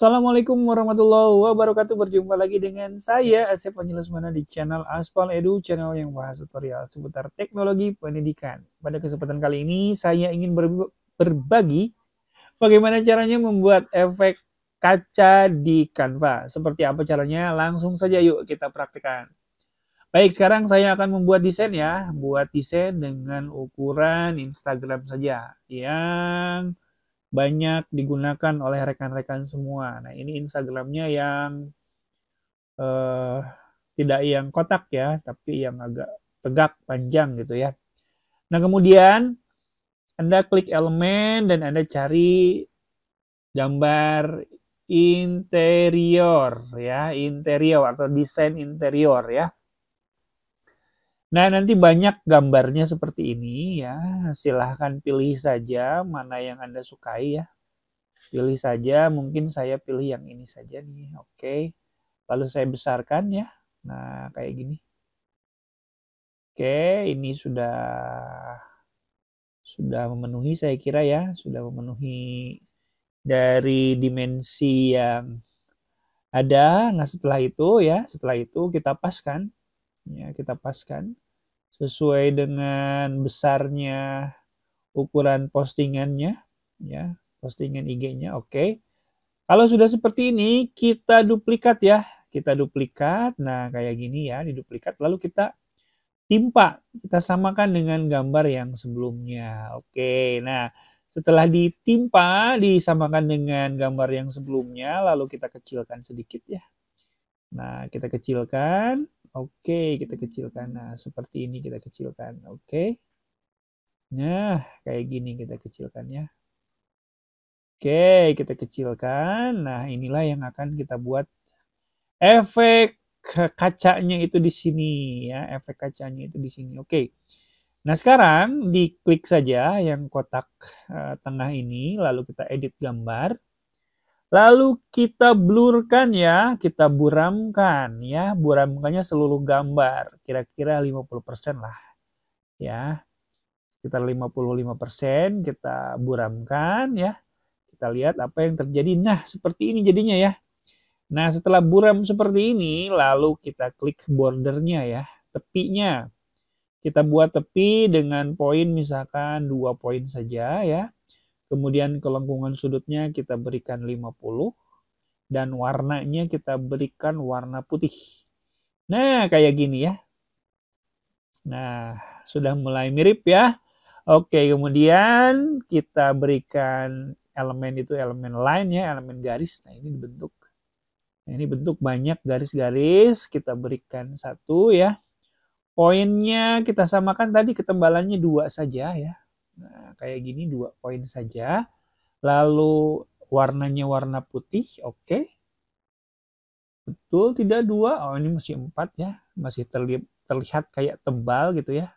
Assalamualaikum warahmatullahi wabarakatuh. Berjumpa lagi dengan saya Asep Mana di channel Aspal Edu, channel yang bahas tutorial seputar teknologi pendidikan. Pada kesempatan kali ini saya ingin berbagi bagaimana caranya membuat efek kaca di Canva. Seperti apa caranya? Langsung saja yuk kita praktekkan Baik, sekarang saya akan membuat desain ya. Buat desain dengan ukuran Instagram saja. Yang banyak digunakan oleh rekan-rekan semua. Nah, ini Instagramnya yang eh, tidak yang kotak ya, tapi yang agak tegak panjang gitu ya. Nah, kemudian Anda klik elemen dan Anda cari gambar interior ya, interior atau desain interior ya. Nah, nanti banyak gambarnya seperti ini ya. Silahkan pilih saja mana yang Anda sukai ya. Pilih saja, mungkin saya pilih yang ini saja nih. Oke. Lalu saya besarkan ya. Nah, kayak gini. Oke, ini sudah sudah memenuhi saya kira ya, sudah memenuhi dari dimensi yang ada. Nah, setelah itu ya, setelah itu kita paskan ya kita paskan sesuai dengan besarnya ukuran postingannya ya postingan IG-nya oke okay. kalau sudah seperti ini kita duplikat ya kita duplikat nah kayak gini ya diduplikat lalu kita timpa kita samakan dengan gambar yang sebelumnya oke okay. nah setelah ditimpa disamakan dengan gambar yang sebelumnya lalu kita kecilkan sedikit ya nah kita kecilkan Oke, okay, kita kecilkan. Nah, seperti ini kita kecilkan. Oke. Okay. Nah, kayak gini kita kecilkan ya. Oke, okay, kita kecilkan. Nah, inilah yang akan kita buat efek kacanya itu di sini ya. Efek kacanya itu di sini. Oke. Okay. Nah, sekarang diklik saja yang kotak uh, tengah ini lalu kita edit gambar. Lalu kita blurkan ya, kita buramkan ya, buramkannya seluruh gambar, kira-kira 50% lah ya. Kita 55% kita buramkan ya. Kita lihat apa yang terjadi. Nah, seperti ini jadinya ya. Nah, setelah buram seperti ini, lalu kita klik bordernya ya, tepinya. Kita buat tepi dengan poin misalkan dua poin saja ya Kemudian kelengkungan sudutnya kita berikan 50 dan warnanya kita berikan warna putih. Nah, kayak gini ya. Nah, sudah mulai mirip ya. Oke, kemudian kita berikan elemen itu elemen line ya, elemen garis. Nah, ini dibentuk. Nah, ini bentuk banyak garis-garis, kita berikan satu ya. Poinnya kita samakan tadi ketebalannya dua saja ya. Nah, kayak gini dua poin saja. Lalu warnanya warna putih, oke. Okay. Betul, tidak dua. Oh, ini masih empat ya. Masih terli terlihat kayak tebal gitu ya.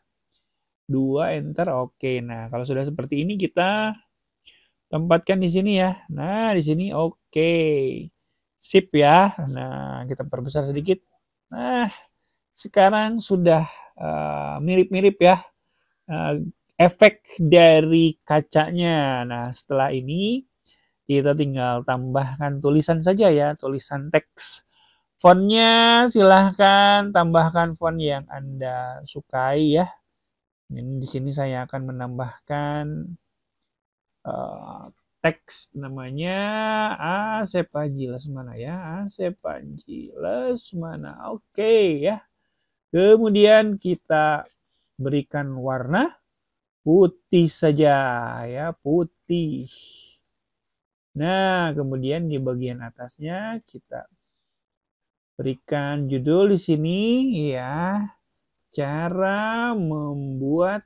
Dua, enter, oke. Okay. Nah, kalau sudah seperti ini kita tempatkan di sini ya. Nah, di sini oke. Okay. Sip ya. Nah, kita perbesar sedikit. Nah, sekarang sudah eh, mirip-mirip uh, ya. Uh, efek dari kacanya. Nah, setelah ini kita tinggal tambahkan tulisan saja ya, tulisan teks. Fontnya silahkan tambahkan font yang Anda sukai ya. Ini di sini saya akan menambahkan uh, teks namanya Asep Haji mana ya. Asep Haji mana, Oke okay, ya. Kemudian kita berikan warna putih saja ya putih nah kemudian di bagian atasnya kita berikan judul di sini ya cara membuat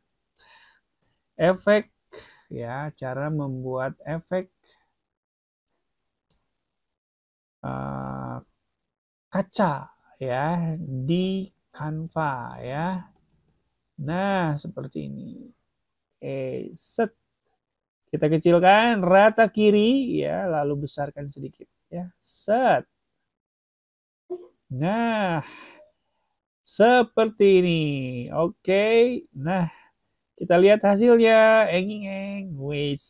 efek ya cara membuat efek uh, kaca ya di kanva ya nah seperti ini Oke, eh, set. Kita kecilkan rata kiri ya, lalu besarkan sedikit ya. Set. Nah, seperti ini. Oke. Nah, kita lihat hasilnya. Enging eng wis.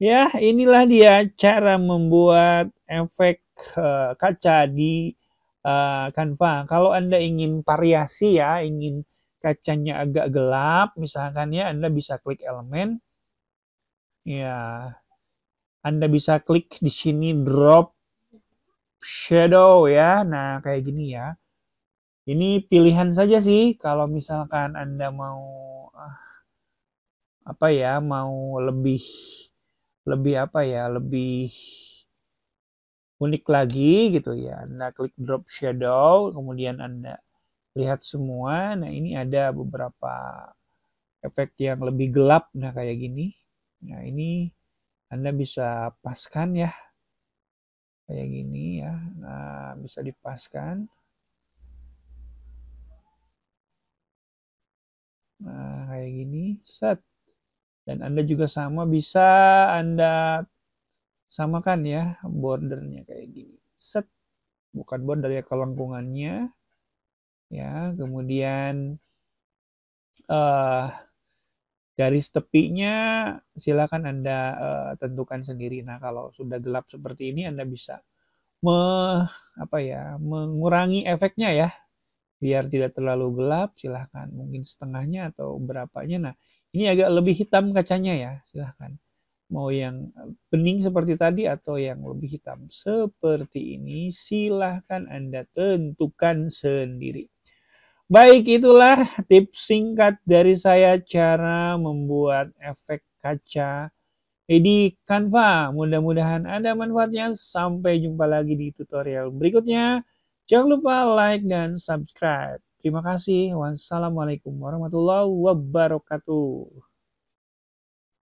Ya, inilah dia cara membuat efek uh, kaca di uh, Canva. Kalau Anda ingin variasi ya, ingin kacanya agak gelap, misalkan ya Anda bisa klik elemen. Ya, Anda bisa klik di sini drop shadow ya. Nah, kayak gini ya. Ini pilihan saja sih kalau misalkan Anda mau ah, apa ya, mau lebih lebih apa ya, lebih unik lagi gitu ya. Anda klik drop shadow, kemudian Anda lihat semua. Nah, ini ada beberapa efek yang lebih gelap. Nah, kayak gini. Nah, ini Anda bisa paskan ya. Kayak gini ya. Nah, bisa dipaskan. Nah, kayak gini. Set. Dan Anda juga sama bisa Anda samakan ya bordernya kayak gini. Set. Bukan border ya, kelengkungannya ya kemudian uh, garis tepinya silakan anda uh, tentukan sendiri nah kalau sudah gelap seperti ini anda bisa me, apa ya mengurangi efeknya ya biar tidak terlalu gelap silahkan mungkin setengahnya atau berapanya nah ini agak lebih hitam kacanya ya silahkan mau yang bening seperti tadi atau yang lebih hitam seperti ini silahkan anda tentukan sendiri Baik, itulah tips singkat dari saya cara membuat efek kaca di Canva. Mudah-mudahan ada manfaatnya. Sampai jumpa lagi di tutorial berikutnya. Jangan lupa like dan subscribe. Terima kasih. Wassalamualaikum warahmatullahi wabarakatuh.